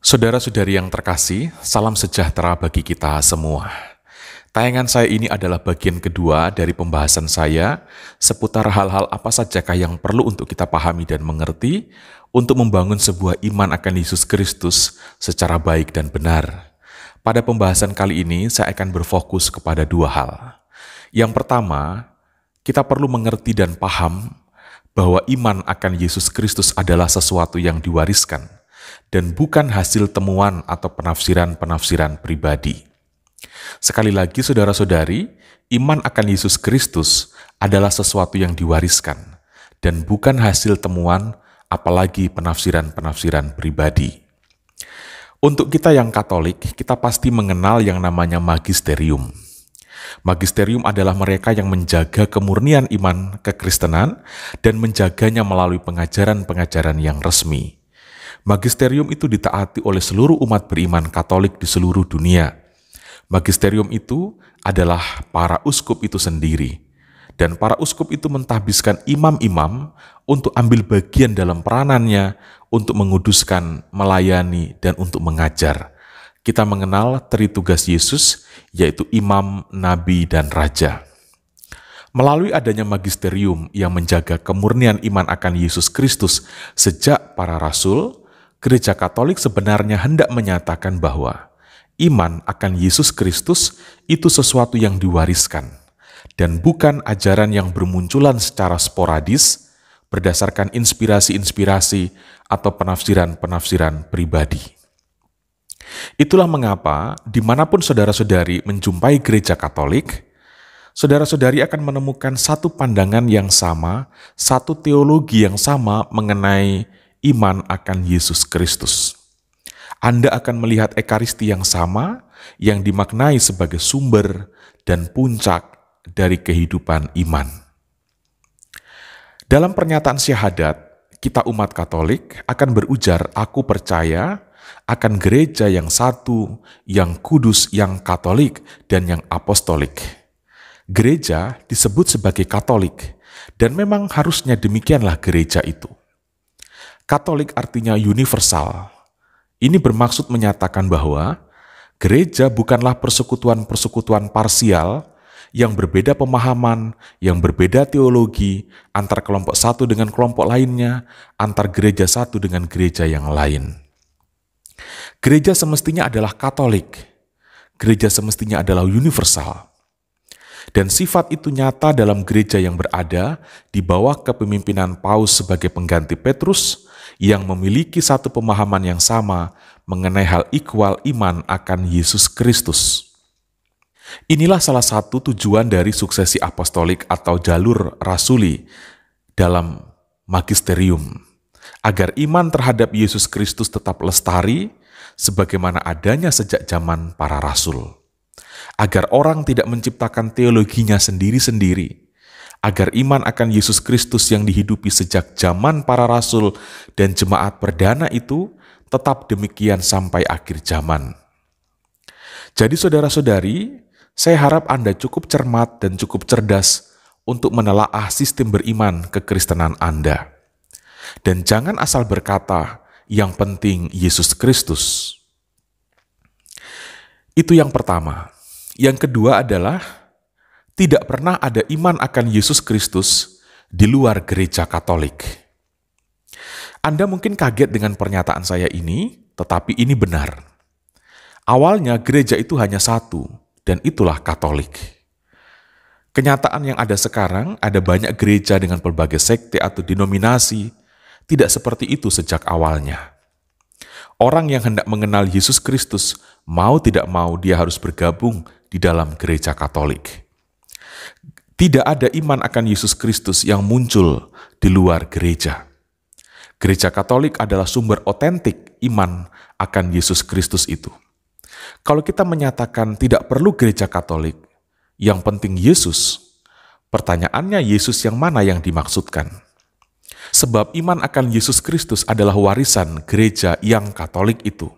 Saudara-saudari yang terkasih, salam sejahtera bagi kita semua. Tayangan saya ini adalah bagian kedua dari pembahasan saya seputar hal-hal apa sajakah yang perlu untuk kita pahami dan mengerti untuk membangun sebuah iman akan Yesus Kristus secara baik dan benar. Pada pembahasan kali ini saya akan berfokus kepada dua hal. Yang pertama, kita perlu mengerti dan paham bahwa iman akan Yesus Kristus adalah sesuatu yang diwariskan – dan bukan hasil temuan atau penafsiran-penafsiran pribadi. Sekali lagi, saudara-saudari, iman akan Yesus Kristus adalah sesuatu yang diwariskan dan bukan hasil temuan, apalagi penafsiran-penafsiran pribadi. Untuk kita yang Katolik, kita pasti mengenal yang namanya magisterium. Magisterium adalah mereka yang menjaga kemurnian iman kekristenan dan menjaganya melalui pengajaran-pengajaran yang resmi. Magisterium itu ditaati oleh seluruh umat beriman Katolik di seluruh dunia. Magisterium itu adalah para uskup itu sendiri. Dan para uskup itu mentahbiskan imam-imam untuk ambil bagian dalam peranannya, untuk menguduskan, melayani, dan untuk mengajar. Kita mengenal tugas Yesus, yaitu imam, nabi, dan raja. Melalui adanya magisterium yang menjaga kemurnian iman akan Yesus Kristus sejak para rasul, Gereja Katolik sebenarnya hendak menyatakan bahwa iman akan Yesus Kristus itu sesuatu yang diwariskan dan bukan ajaran yang bermunculan secara sporadis berdasarkan inspirasi-inspirasi atau penafsiran-penafsiran pribadi. Itulah mengapa dimanapun saudara-saudari menjumpai gereja Katolik, saudara-saudari akan menemukan satu pandangan yang sama, satu teologi yang sama mengenai iman akan Yesus Kristus. Anda akan melihat Ekaristi yang sama, yang dimaknai sebagai sumber dan puncak dari kehidupan iman. Dalam pernyataan syahadat, kita umat Katolik akan berujar, "Aku percaya akan gereja yang satu, yang kudus, yang Katolik, dan yang apostolik." Gereja disebut sebagai Katolik, dan memang harusnya demikianlah gereja itu. Katolik artinya universal. Ini bermaksud menyatakan bahwa gereja bukanlah persekutuan-persekutuan parsial yang berbeda pemahaman, yang berbeda teologi, antar kelompok satu dengan kelompok lainnya, antar gereja satu dengan gereja yang lain. Gereja semestinya adalah Katolik. Gereja semestinya adalah universal dan sifat itu nyata dalam gereja yang berada di bawah kepemimpinan Paus sebagai pengganti Petrus yang memiliki satu pemahaman yang sama mengenai hal ikhwal iman akan Yesus Kristus. Inilah salah satu tujuan dari suksesi apostolik atau jalur rasuli dalam magisterium, agar iman terhadap Yesus Kristus tetap lestari sebagaimana adanya sejak zaman para rasul agar orang tidak menciptakan teologinya sendiri-sendiri, agar iman akan Yesus Kristus yang dihidupi sejak zaman para rasul dan jemaat perdana itu tetap demikian sampai akhir zaman. Jadi, saudara-saudari, saya harap Anda cukup cermat dan cukup cerdas untuk menelaah sistem beriman kekristenan Anda, dan jangan asal berkata yang penting Yesus Kristus. Itu yang pertama. Yang kedua adalah tidak pernah ada iman akan Yesus Kristus di luar gereja Katolik. Anda mungkin kaget dengan pernyataan saya ini, tetapi ini benar. Awalnya gereja itu hanya satu, dan itulah Katolik. Kenyataan yang ada sekarang, ada banyak gereja dengan berbagai sekte atau denominasi, tidak seperti itu sejak awalnya. Orang yang hendak mengenal Yesus Kristus, mau tidak mau dia harus bergabung di dalam gereja Katolik. Tidak ada iman akan Yesus Kristus yang muncul di luar gereja. Gereja Katolik adalah sumber otentik iman akan Yesus Kristus itu. Kalau kita menyatakan tidak perlu gereja Katolik, yang penting Yesus, pertanyaannya Yesus yang mana yang dimaksudkan? Sebab iman akan Yesus Kristus adalah warisan gereja yang Katolik itu.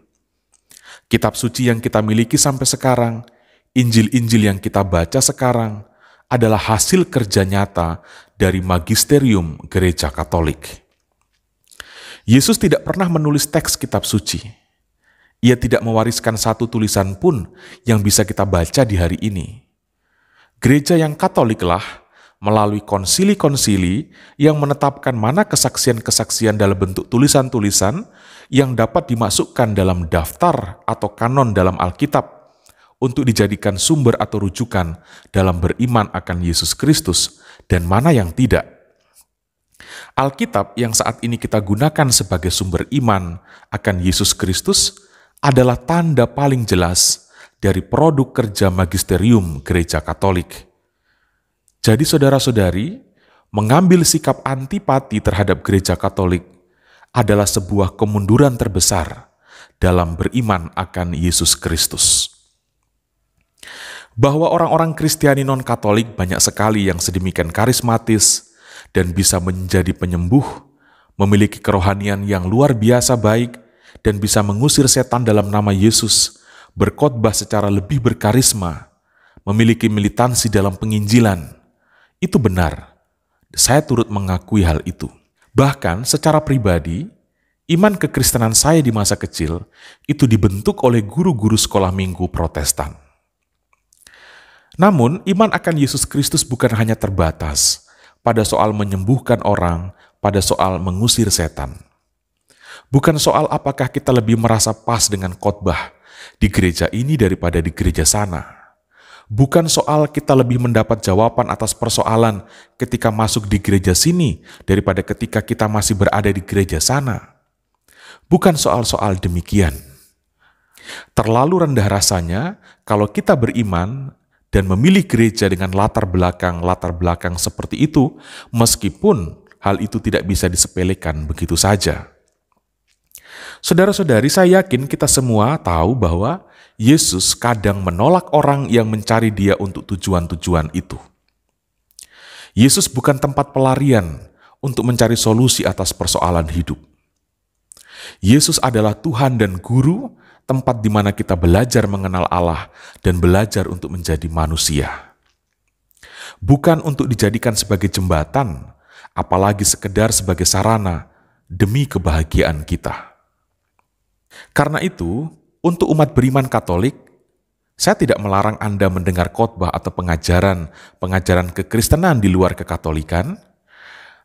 Kitab suci yang kita miliki sampai sekarang, Injil-Injil yang kita baca sekarang, adalah hasil kerja nyata dari magisterium gereja Katolik. Yesus tidak pernah menulis teks kitab suci. Ia tidak mewariskan satu tulisan pun yang bisa kita baca di hari ini. Gereja yang Katoliklah melalui konsili-konsili yang menetapkan mana kesaksian-kesaksian dalam bentuk tulisan-tulisan yang dapat dimasukkan dalam daftar atau kanon dalam Alkitab untuk dijadikan sumber atau rujukan dalam beriman akan Yesus Kristus dan mana yang tidak. Alkitab yang saat ini kita gunakan sebagai sumber iman akan Yesus Kristus adalah tanda paling jelas dari produk kerja magisterium gereja Katolik jadi saudara-saudari, mengambil sikap antipati terhadap gereja Katolik adalah sebuah kemunduran terbesar dalam beriman akan Yesus Kristus. Bahwa orang-orang Kristiani non-Katolik banyak sekali yang sedemikian karismatis dan bisa menjadi penyembuh, memiliki kerohanian yang luar biasa baik, dan bisa mengusir setan dalam nama Yesus, berkhotbah secara lebih berkarisma, memiliki militansi dalam penginjilan, itu benar. Saya turut mengakui hal itu. Bahkan secara pribadi, iman kekristenan saya di masa kecil itu dibentuk oleh guru-guru sekolah minggu protestan. Namun, iman akan Yesus Kristus bukan hanya terbatas pada soal menyembuhkan orang, pada soal mengusir setan. Bukan soal apakah kita lebih merasa pas dengan khotbah di gereja ini daripada di gereja sana Bukan soal kita lebih mendapat jawaban atas persoalan ketika masuk di gereja sini daripada ketika kita masih berada di gereja sana. Bukan soal-soal demikian. Terlalu rendah rasanya kalau kita beriman dan memilih gereja dengan latar belakang-latar belakang seperti itu, meskipun hal itu tidak bisa disepelekan begitu saja. Saudara-saudari, saya yakin kita semua tahu bahwa Yesus kadang menolak orang yang mencari Dia untuk tujuan-tujuan itu. Yesus bukan tempat pelarian untuk mencari solusi atas persoalan hidup. Yesus adalah Tuhan dan Guru, tempat di mana kita belajar mengenal Allah dan belajar untuk menjadi manusia. Bukan untuk dijadikan sebagai jembatan, apalagi sekedar sebagai sarana demi kebahagiaan kita. Karena itu, untuk umat beriman Katolik, saya tidak melarang Anda mendengar khotbah atau pengajaran, pengajaran kekristenan di luar kekatolikan,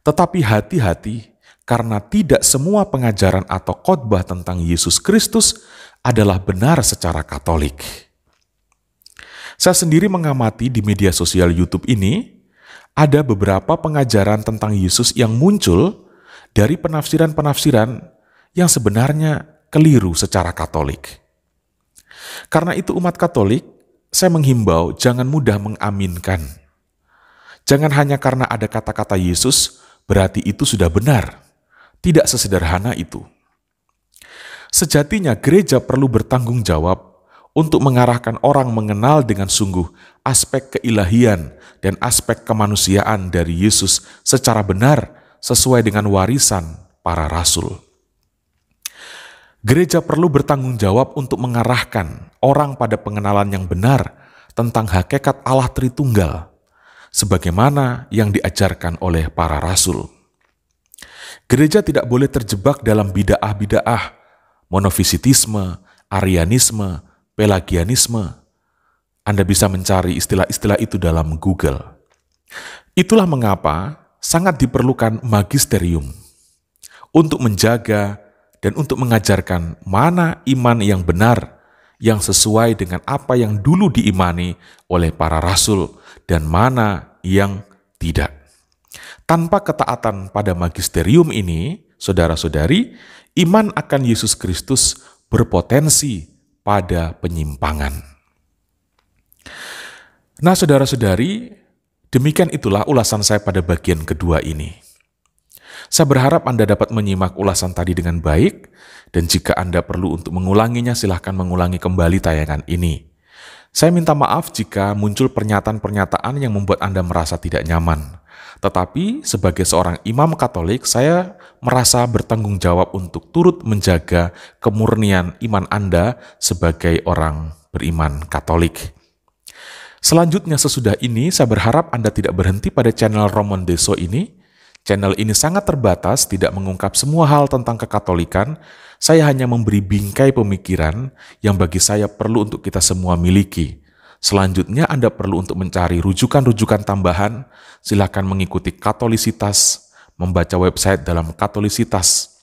tetapi hati-hati karena tidak semua pengajaran atau khotbah tentang Yesus Kristus adalah benar secara Katolik. Saya sendiri mengamati di media sosial YouTube ini, ada beberapa pengajaran tentang Yesus yang muncul dari penafsiran-penafsiran yang sebenarnya keliru secara Katolik. Karena itu, umat Katolik, saya menghimbau jangan mudah mengaminkan. Jangan hanya karena ada kata-kata Yesus, berarti itu sudah benar. Tidak sesederhana itu. Sejatinya, gereja perlu bertanggung jawab untuk mengarahkan orang mengenal dengan sungguh aspek keilahian dan aspek kemanusiaan dari Yesus secara benar sesuai dengan warisan para rasul. Gereja perlu bertanggung jawab untuk mengarahkan orang pada pengenalan yang benar tentang hakikat Allah Tritunggal, sebagaimana yang diajarkan oleh para rasul. Gereja tidak boleh terjebak dalam bid'ah-bid'ah, monofisitisme, arianisme, pelagianisme. Anda bisa mencari istilah-istilah itu dalam Google. Itulah mengapa sangat diperlukan magisterium untuk menjaga dan untuk mengajarkan mana iman yang benar, yang sesuai dengan apa yang dulu diimani oleh para rasul, dan mana yang tidak. Tanpa ketaatan pada magisterium ini, saudara-saudari, iman akan Yesus Kristus berpotensi pada penyimpangan. Nah, saudara-saudari, demikian itulah ulasan saya pada bagian kedua ini. Saya berharap Anda dapat menyimak ulasan tadi dengan baik, dan jika Anda perlu untuk mengulanginya, silahkan mengulangi kembali tayangan ini. Saya minta maaf jika muncul pernyataan-pernyataan yang membuat Anda merasa tidak nyaman. Tetapi, sebagai seorang imam Katolik, saya merasa bertanggung jawab untuk turut menjaga kemurnian iman Anda sebagai orang beriman Katolik. Selanjutnya, sesudah ini, saya berharap Anda tidak berhenti pada channel Roman Deso ini, Channel ini sangat terbatas, tidak mengungkap semua hal tentang kekatolikan. Saya hanya memberi bingkai pemikiran yang bagi saya perlu untuk kita semua miliki. Selanjutnya Anda perlu untuk mencari rujukan-rujukan tambahan. Silakan mengikuti Katolisitas, membaca website dalam Katolisitas.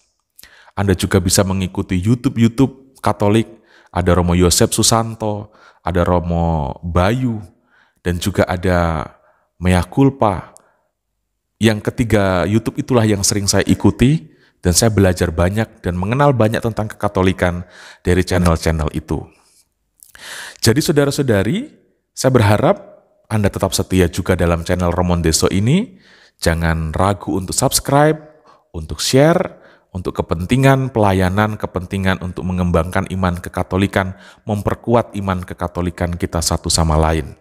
Anda juga bisa mengikuti YouTube-YouTube Katolik, ada Romo Yosep Susanto, ada Romo Bayu, dan juga ada Mea Kulpa, yang ketiga, YouTube itulah yang sering saya ikuti dan saya belajar banyak dan mengenal banyak tentang kekatolikan dari channel-channel itu. Jadi saudara-saudari, saya berharap Anda tetap setia juga dalam channel Romon Deso ini. Jangan ragu untuk subscribe, untuk share, untuk kepentingan pelayanan, kepentingan untuk mengembangkan iman kekatolikan, memperkuat iman kekatolikan kita satu sama lain.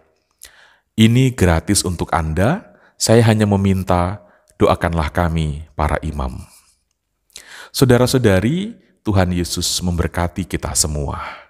Ini gratis untuk Anda, saya hanya meminta, doakanlah kami para imam. Saudara-saudari, Tuhan Yesus memberkati kita semua.